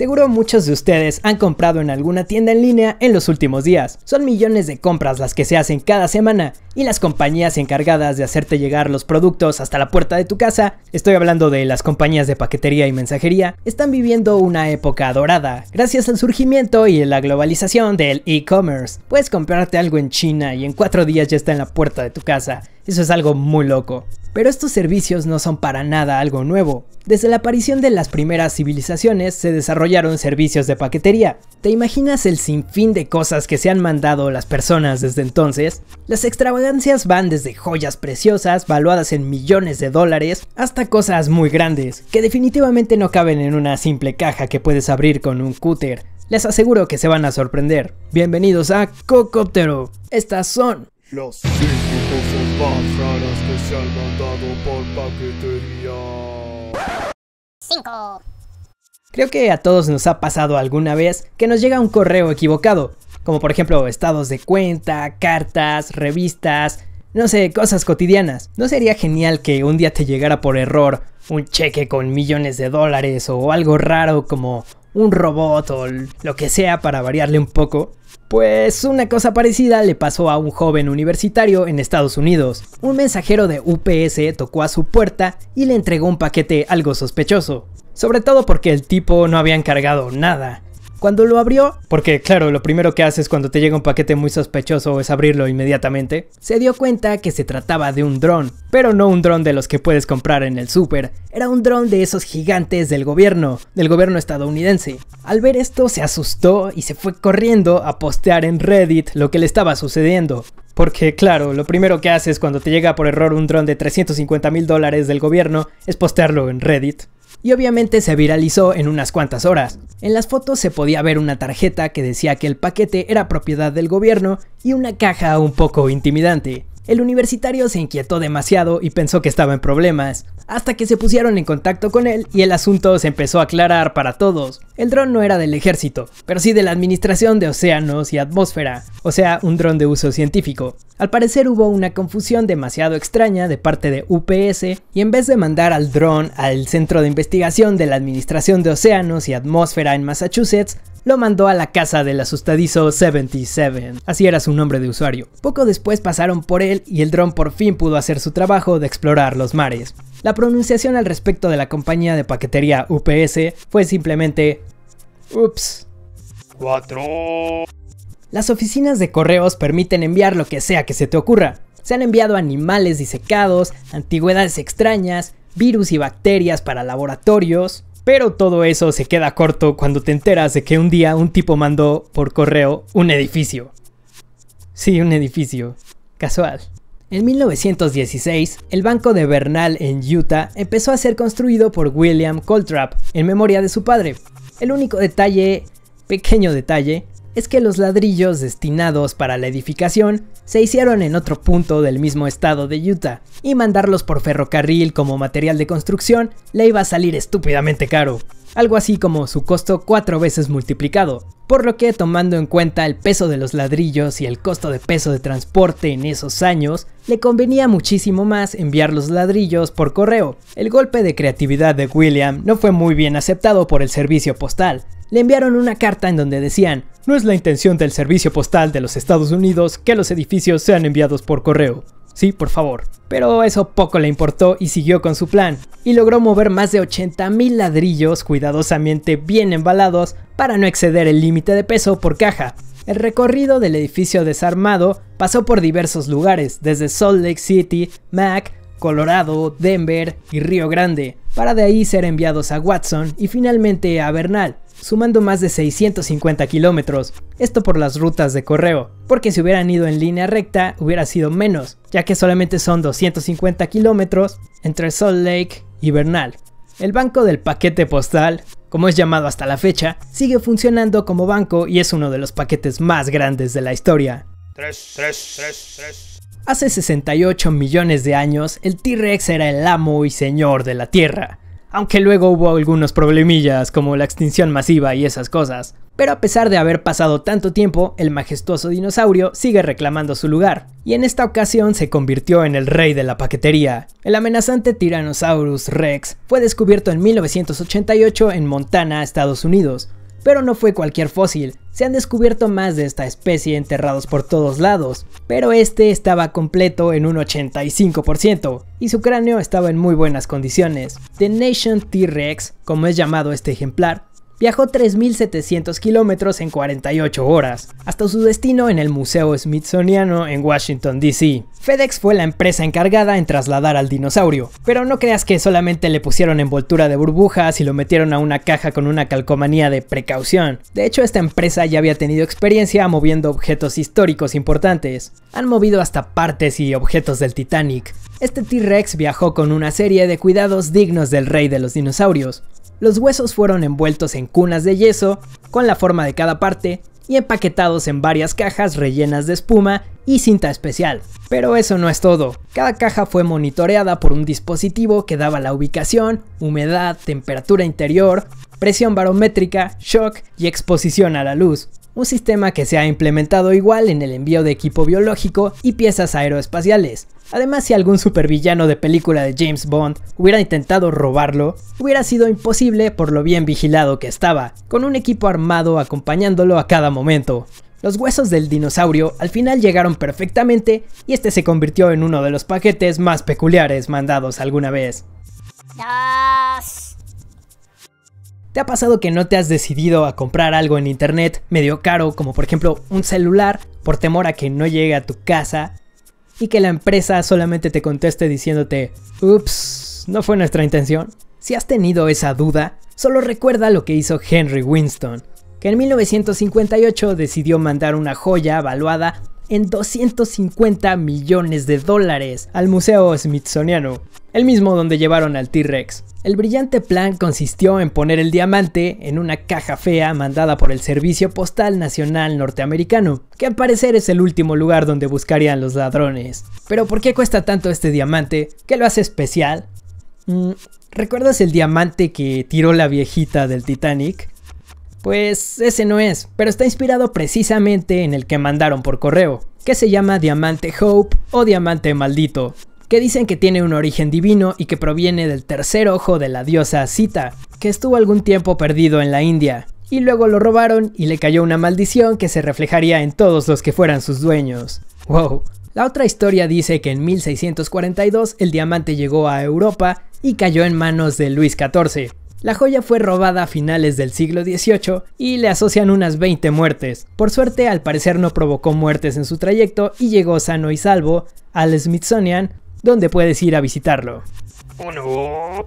Seguro muchos de ustedes han comprado en alguna tienda en línea en los últimos días. Son millones de compras las que se hacen cada semana y las compañías encargadas de hacerte llegar los productos hasta la puerta de tu casa, estoy hablando de las compañías de paquetería y mensajería, están viviendo una época dorada gracias al surgimiento y la globalización del e-commerce. Puedes comprarte algo en China y en cuatro días ya está en la puerta de tu casa. Eso es algo muy loco. Pero estos servicios no son para nada algo nuevo. Desde la aparición de las primeras civilizaciones se desarrolló servicios de paquetería. ¿Te imaginas el sinfín de cosas que se han mandado las personas desde entonces? Las extravagancias van desde joyas preciosas valuadas en millones de dólares hasta cosas muy grandes, que definitivamente no caben en una simple caja que puedes abrir con un cúter. Les aseguro que se van a sorprender. Bienvenidos a Cocóptero. Estas son las 5 cosas que se han mandado Creo que a todos nos ha pasado alguna vez que nos llega un correo equivocado, como por ejemplo estados de cuenta, cartas, revistas, no sé, cosas cotidianas. ¿No sería genial que un día te llegara por error un cheque con millones de dólares o algo raro como un robot o lo que sea para variarle un poco? Pues una cosa parecida le pasó a un joven universitario en Estados Unidos. Un mensajero de UPS tocó a su puerta y le entregó un paquete algo sospechoso sobre todo porque el tipo no había encargado nada. Cuando lo abrió, porque claro, lo primero que haces cuando te llega un paquete muy sospechoso es abrirlo inmediatamente, se dio cuenta que se trataba de un dron, pero no un dron de los que puedes comprar en el super. era un dron de esos gigantes del gobierno, del gobierno estadounidense. Al ver esto se asustó y se fue corriendo a postear en Reddit lo que le estaba sucediendo. Porque claro, lo primero que haces cuando te llega por error un dron de 350 mil dólares del gobierno es postearlo en Reddit y obviamente se viralizó en unas cuantas horas. En las fotos se podía ver una tarjeta que decía que el paquete era propiedad del gobierno y una caja un poco intimidante. El universitario se inquietó demasiado y pensó que estaba en problemas, hasta que se pusieron en contacto con él y el asunto se empezó a aclarar para todos. El dron no era del ejército, pero sí de la Administración de Océanos y Atmósfera, o sea, un dron de uso científico. Al parecer hubo una confusión demasiado extraña de parte de UPS y en vez de mandar al dron al Centro de Investigación de la Administración de Océanos y Atmósfera en Massachusetts, lo mandó a la casa del asustadizo 77. Así era su nombre de usuario. Poco después pasaron por él y el dron por fin pudo hacer su trabajo de explorar los mares. La pronunciación al respecto de la compañía de paquetería UPS fue simplemente... Ups. 4. Las oficinas de correos permiten enviar lo que sea que se te ocurra. Se han enviado animales disecados, antigüedades extrañas, virus y bacterias para laboratorios, pero todo eso se queda corto cuando te enteras de que un día un tipo mandó por correo un edificio. Sí, un edificio. Casual. En 1916, el banco de Bernal en Utah empezó a ser construido por William Coltrap en memoria de su padre. El único detalle, pequeño detalle, es que los ladrillos destinados para la edificación se hicieron en otro punto del mismo estado de Utah, y mandarlos por ferrocarril como material de construcción le iba a salir estúpidamente caro, algo así como su costo cuatro veces multiplicado, por lo que tomando en cuenta el peso de los ladrillos y el costo de peso de transporte en esos años, le convenía muchísimo más enviar los ladrillos por correo. El golpe de creatividad de William no fue muy bien aceptado por el servicio postal, le enviaron una carta en donde decían, no es la intención del Servicio Postal de los Estados Unidos que los edificios sean enviados por correo. Sí, por favor. Pero eso poco le importó y siguió con su plan, y logró mover más de 80.000 ladrillos cuidadosamente bien embalados para no exceder el límite de peso por caja. El recorrido del edificio desarmado pasó por diversos lugares, desde Salt Lake City, Mac, Colorado, Denver y Río Grande, para de ahí ser enviados a Watson y finalmente a Bernal, sumando más de 650 kilómetros, esto por las rutas de correo, porque si hubieran ido en línea recta hubiera sido menos, ya que solamente son 250 kilómetros entre Salt Lake y Bernal. El banco del paquete postal, como es llamado hasta la fecha, sigue funcionando como banco y es uno de los paquetes más grandes de la historia. Hace 68 millones de años, el T-Rex era el amo y señor de la Tierra, aunque luego hubo algunos problemillas como la extinción masiva y esas cosas. Pero a pesar de haber pasado tanto tiempo, el majestuoso dinosaurio sigue reclamando su lugar, y en esta ocasión se convirtió en el rey de la paquetería. El amenazante Tyrannosaurus Rex fue descubierto en 1988 en Montana, Estados Unidos, pero no fue cualquier fósil, se han descubierto más de esta especie enterrados por todos lados, pero este estaba completo en un 85% y su cráneo estaba en muy buenas condiciones. The Nation T-Rex, como es llamado este ejemplar, viajó 3.700 kilómetros en 48 horas, hasta su destino en el Museo Smithsoniano en Washington, D.C. FedEx fue la empresa encargada en trasladar al dinosaurio, pero no creas que solamente le pusieron envoltura de burbujas y lo metieron a una caja con una calcomanía de precaución. De hecho, esta empresa ya había tenido experiencia moviendo objetos históricos importantes. Han movido hasta partes y objetos del Titanic. Este T-Rex viajó con una serie de cuidados dignos del rey de los dinosaurios, los huesos fueron envueltos en cunas de yeso, con la forma de cada parte, y empaquetados en varias cajas rellenas de espuma y cinta especial. Pero eso no es todo, cada caja fue monitoreada por un dispositivo que daba la ubicación, humedad, temperatura interior, presión barométrica, shock y exposición a la luz. Un sistema que se ha implementado igual en el envío de equipo biológico y piezas aeroespaciales. Además, si algún supervillano de película de James Bond hubiera intentado robarlo, hubiera sido imposible por lo bien vigilado que estaba, con un equipo armado acompañándolo a cada momento. Los huesos del dinosaurio al final llegaron perfectamente y este se convirtió en uno de los paquetes más peculiares mandados alguna vez. ¿Te ha pasado que no te has decidido a comprar algo en internet medio caro, como por ejemplo un celular, por temor a que no llegue a tu casa y que la empresa solamente te conteste diciéndote, ups, no fue nuestra intención. Si has tenido esa duda, solo recuerda lo que hizo Henry Winston, que en 1958 decidió mandar una joya valuada en 250 millones de dólares al Museo Smithsoniano, el mismo donde llevaron al T-Rex. El brillante plan consistió en poner el diamante en una caja fea mandada por el Servicio Postal Nacional norteamericano, que al parecer es el último lugar donde buscarían los ladrones. Pero ¿por qué cuesta tanto este diamante? ¿Qué lo hace especial? Mm, ¿Recuerdas el diamante que tiró la viejita del Titanic? Pues ese no es, pero está inspirado precisamente en el que mandaron por correo, que se llama Diamante Hope o Diamante Maldito, que dicen que tiene un origen divino y que proviene del tercer ojo de la diosa Sita, que estuvo algún tiempo perdido en la India, y luego lo robaron y le cayó una maldición que se reflejaría en todos los que fueran sus dueños. Wow. La otra historia dice que en 1642 el diamante llegó a Europa y cayó en manos de Luis XIV, la joya fue robada a finales del siglo XVIII y le asocian unas 20 muertes. Por suerte, al parecer no provocó muertes en su trayecto y llegó sano y salvo al Smithsonian, donde puedes ir a visitarlo. Oh, no.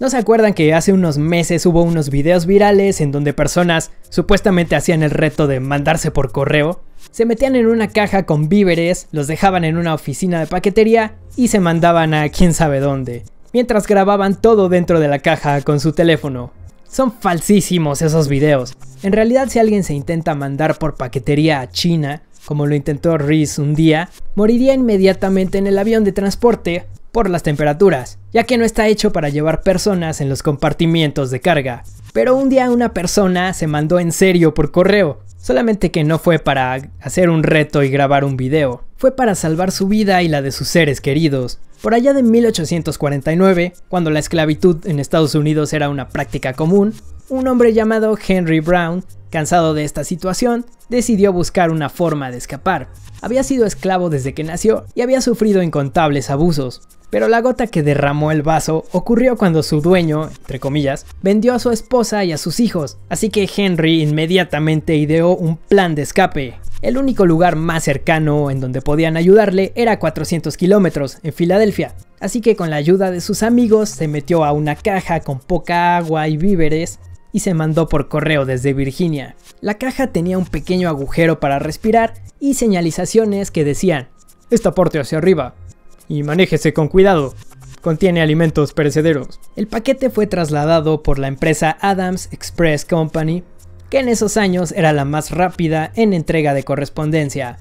¿No se acuerdan que hace unos meses hubo unos videos virales en donde personas supuestamente hacían el reto de mandarse por correo? Se metían en una caja con víveres, los dejaban en una oficina de paquetería y se mandaban a quién sabe dónde mientras grababan todo dentro de la caja con su teléfono. Son falsísimos esos videos. En realidad si alguien se intenta mandar por paquetería a China, como lo intentó Reese un día, moriría inmediatamente en el avión de transporte por las temperaturas, ya que no está hecho para llevar personas en los compartimientos de carga. Pero un día una persona se mandó en serio por correo, solamente que no fue para hacer un reto y grabar un video, fue para salvar su vida y la de sus seres queridos. Por allá de 1849, cuando la esclavitud en Estados Unidos era una práctica común, un hombre llamado Henry Brown, cansado de esta situación, decidió buscar una forma de escapar había sido esclavo desde que nació y había sufrido incontables abusos. Pero la gota que derramó el vaso ocurrió cuando su dueño, entre comillas, vendió a su esposa y a sus hijos, así que Henry inmediatamente ideó un plan de escape. El único lugar más cercano en donde podían ayudarle era 400 kilómetros, en Filadelfia, así que con la ayuda de sus amigos se metió a una caja con poca agua y víveres y se mandó por correo desde Virginia. La caja tenía un pequeño agujero para respirar y señalizaciones que decían, esta parte hacia arriba y manéjese con cuidado, contiene alimentos perecederos. El paquete fue trasladado por la empresa Adams Express Company, que en esos años era la más rápida en entrega de correspondencia.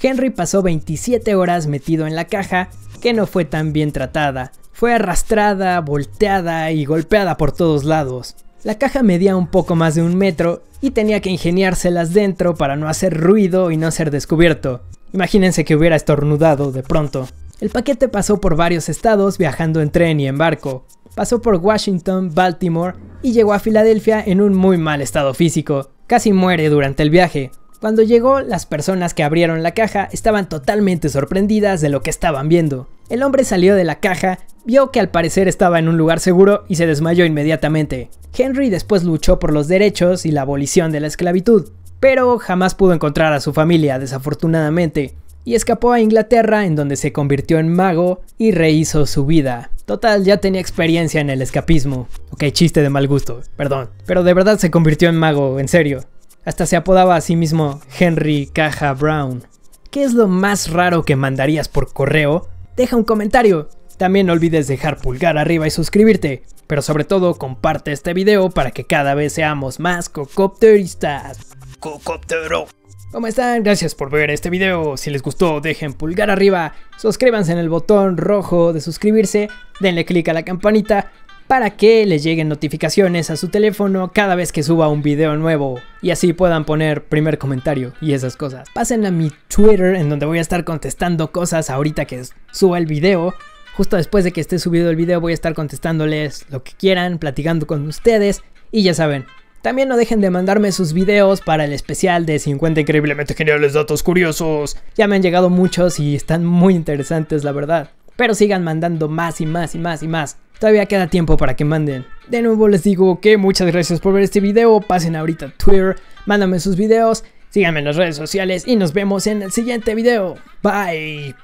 Henry pasó 27 horas metido en la caja, que no fue tan bien tratada. Fue arrastrada, volteada y golpeada por todos lados. La caja medía un poco más de un metro y tenía que ingeniárselas dentro para no hacer ruido y no ser descubierto. Imagínense que hubiera estornudado de pronto. El paquete pasó por varios estados viajando en tren y en barco. Pasó por Washington, Baltimore y llegó a Filadelfia en un muy mal estado físico. Casi muere durante el viaje. Cuando llegó, las personas que abrieron la caja estaban totalmente sorprendidas de lo que estaban viendo. El hombre salió de la caja, vio que al parecer estaba en un lugar seguro y se desmayó inmediatamente. Henry después luchó por los derechos y la abolición de la esclavitud, pero jamás pudo encontrar a su familia, desafortunadamente, y escapó a Inglaterra en donde se convirtió en mago y rehizo su vida. Total, ya tenía experiencia en el escapismo. Ok, chiste de mal gusto, perdón. Pero de verdad se convirtió en mago, en serio. Hasta se apodaba a sí mismo Henry Caja Brown. ¿Qué es lo más raro que mandarías por correo? Deja un comentario. También no olvides dejar pulgar arriba y suscribirte. Pero sobre todo comparte este video para que cada vez seamos más cocopteristas. Cocoptero. ¿Cómo están? Gracias por ver este video. Si les gustó, dejen pulgar arriba, suscríbanse en el botón rojo de suscribirse, denle click a la campanita para que les lleguen notificaciones a su teléfono cada vez que suba un video nuevo y así puedan poner primer comentario y esas cosas. Pasen a mi Twitter en donde voy a estar contestando cosas ahorita que suba el video. Justo después de que esté subido el video voy a estar contestándoles lo que quieran, platicando con ustedes y ya saben, también no dejen de mandarme sus videos para el especial de 50 increíblemente geniales datos curiosos. Ya me han llegado muchos y están muy interesantes, la verdad pero sigan mandando más y más y más y más. Todavía queda tiempo para que manden. De nuevo les digo que muchas gracias por ver este video, pasen ahorita Twitter, mándame sus videos, síganme en las redes sociales y nos vemos en el siguiente video. Bye.